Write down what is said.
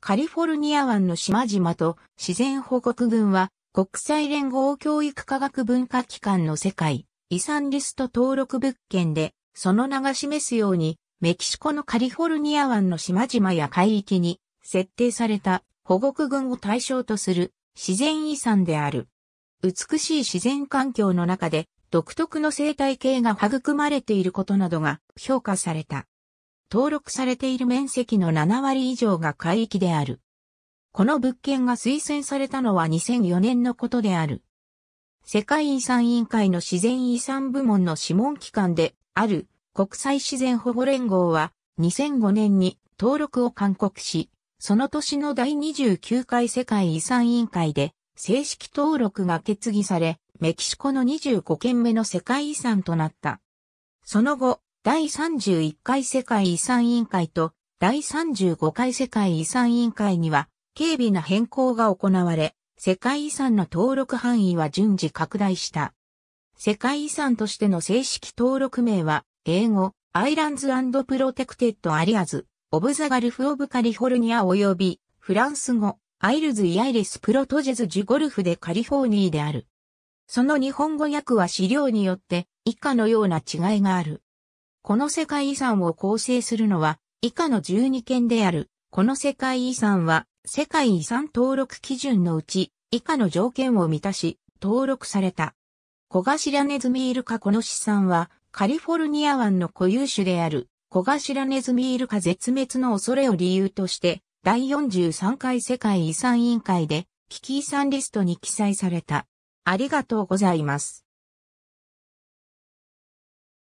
カリフォルニア湾の島々と自然保護区群は国際連合教育科学文化機関の世界遺産リスト登録物件でその名が示すようにメキシコのカリフォルニア湾の島々や海域に設定された保護区群を対象とする自然遺産である。美しい自然環境の中で独特の生態系が育まれていることなどが評価された。登録されている面積の7割以上が海域である。この物件が推薦されたのは2004年のことである。世界遺産委員会の自然遺産部門の諮問機関である国際自然保護連合は2005年に登録を勧告し、その年の第29回世界遺産委員会で正式登録が決議され、メキシコの25件目の世界遺産となった。その後、第31回世界遺産委員会と第35回世界遺産委員会には、軽微な変更が行われ、世界遺産の登録範囲は順次拡大した。世界遺産としての正式登録名は、英語、アイランズプロテクテッドアリアズ、オブザガルフ・オブ・カリフォルニア及び、フランス語、アイルズ・イアイレス・プロトジェズ・ジュ・ゴルフでカリフォーニーである。その日本語訳は資料によって以下のような違いがある。この世界遺産を構成するのは、以下の12件である。この世界遺産は、世界遺産登録基準のうち、以下の条件を満たし、登録された。小頭ネズミイルカこの資産は、カリフォルニア湾の固有種である、小頭ネズミイルカ絶滅の恐れを理由として、第43回世界遺産委員会で、危機遺産リストに記載された。ありがとうございます。